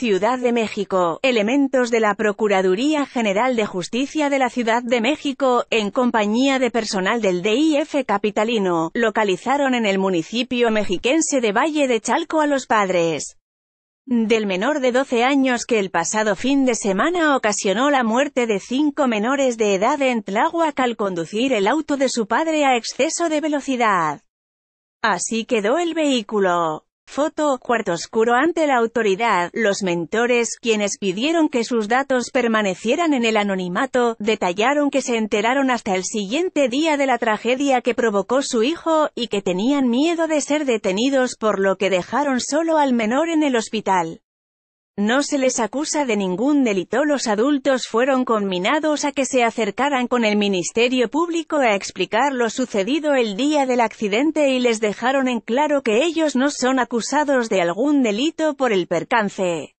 Ciudad de México, elementos de la Procuraduría General de Justicia de la Ciudad de México, en compañía de personal del DIF capitalino, localizaron en el municipio mexiquense de Valle de Chalco a los padres del menor de 12 años que el pasado fin de semana ocasionó la muerte de cinco menores de edad en Tláhuac al conducir el auto de su padre a exceso de velocidad. Así quedó el vehículo. Foto, cuarto oscuro ante la autoridad, los mentores, quienes pidieron que sus datos permanecieran en el anonimato, detallaron que se enteraron hasta el siguiente día de la tragedia que provocó su hijo, y que tenían miedo de ser detenidos por lo que dejaron solo al menor en el hospital. No se les acusa de ningún delito. Los adultos fueron conminados a que se acercaran con el Ministerio Público a explicar lo sucedido el día del accidente y les dejaron en claro que ellos no son acusados de algún delito por el percance.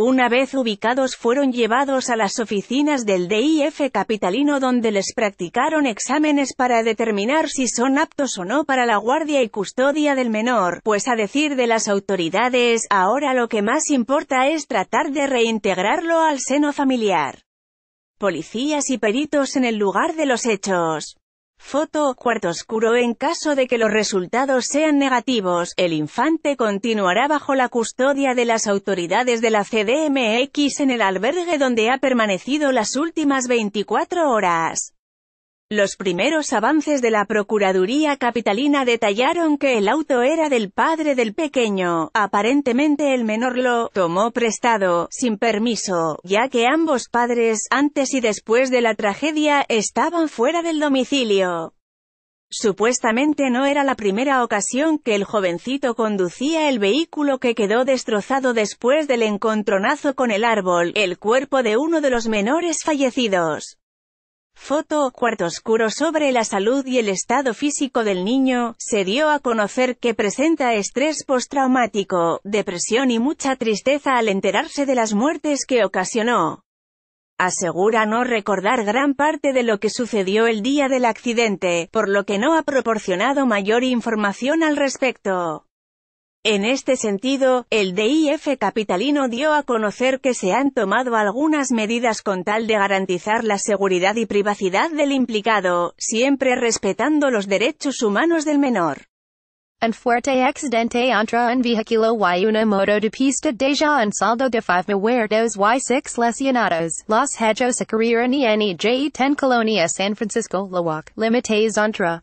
Una vez ubicados fueron llevados a las oficinas del DIF capitalino donde les practicaron exámenes para determinar si son aptos o no para la guardia y custodia del menor, pues a decir de las autoridades, ahora lo que más importa es tratar de reintegrarlo al seno familiar. Policías y peritos en el lugar de los hechos. Foto cuarto oscuro En caso de que los resultados sean negativos, el infante continuará bajo la custodia de las autoridades de la CDMX en el albergue donde ha permanecido las últimas 24 horas. Los primeros avances de la Procuraduría Capitalina detallaron que el auto era del padre del pequeño, aparentemente el menor lo tomó prestado, sin permiso, ya que ambos padres, antes y después de la tragedia, estaban fuera del domicilio. Supuestamente no era la primera ocasión que el jovencito conducía el vehículo que quedó destrozado después del encontronazo con el árbol, el cuerpo de uno de los menores fallecidos. Foto, cuarto oscuro sobre la salud y el estado físico del niño, se dio a conocer que presenta estrés postraumático, depresión y mucha tristeza al enterarse de las muertes que ocasionó. Asegura no recordar gran parte de lo que sucedió el día del accidente, por lo que no ha proporcionado mayor información al respecto. En este sentido, el DIF capitalino dio a conocer que se han tomado algunas medidas con tal de garantizar la seguridad y privacidad del implicado, siempre respetando los derechos humanos del menor. Un fuerte accidente entre un vehículo y una moto de pista deja un saldo de 5 muertos y 6 lesionados. Los hechos ocurrieron en j 10 Colonia San Francisco, Lawak, Limites entre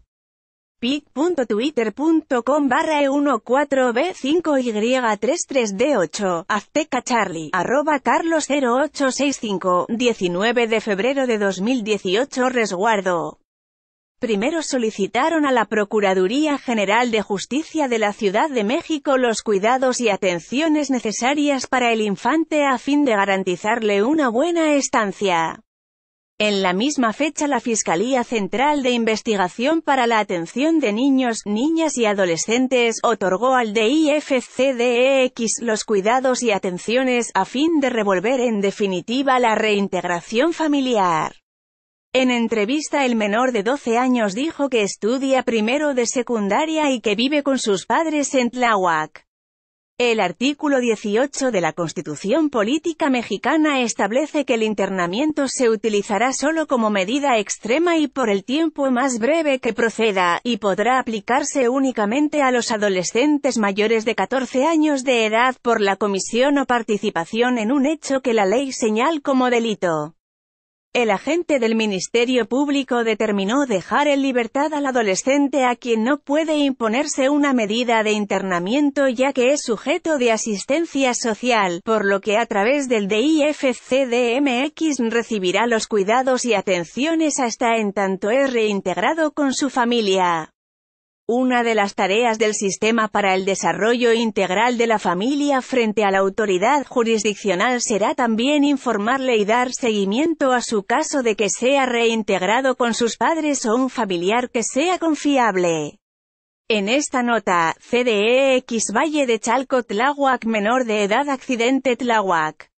pic.twitter.com barra e14b5y33d8, azteca charlie, arroba carlos 0865, 19 de febrero de 2018 resguardo. Primero solicitaron a la Procuraduría General de Justicia de la Ciudad de México los cuidados y atenciones necesarias para el infante a fin de garantizarle una buena estancia. En la misma fecha la Fiscalía Central de Investigación para la Atención de Niños, Niñas y Adolescentes otorgó al DIFCDEX los cuidados y atenciones a fin de revolver en definitiva la reintegración familiar. En entrevista el menor de 12 años dijo que estudia primero de secundaria y que vive con sus padres en Tlahuac. El artículo 18 de la Constitución Política Mexicana establece que el internamiento se utilizará solo como medida extrema y por el tiempo más breve que proceda, y podrá aplicarse únicamente a los adolescentes mayores de 14 años de edad por la comisión o participación en un hecho que la ley señal como delito. El agente del Ministerio Público determinó dejar en libertad al adolescente a quien no puede imponerse una medida de internamiento ya que es sujeto de asistencia social, por lo que a través del DIFCDMX recibirá los cuidados y atenciones hasta en tanto es reintegrado con su familia. Una de las tareas del Sistema para el Desarrollo Integral de la Familia frente a la autoridad jurisdiccional será también informarle y dar seguimiento a su caso de que sea reintegrado con sus padres o un familiar que sea confiable. En esta nota, CDEX Valle de Chalco Tláhuac menor de edad accidente Tláhuac.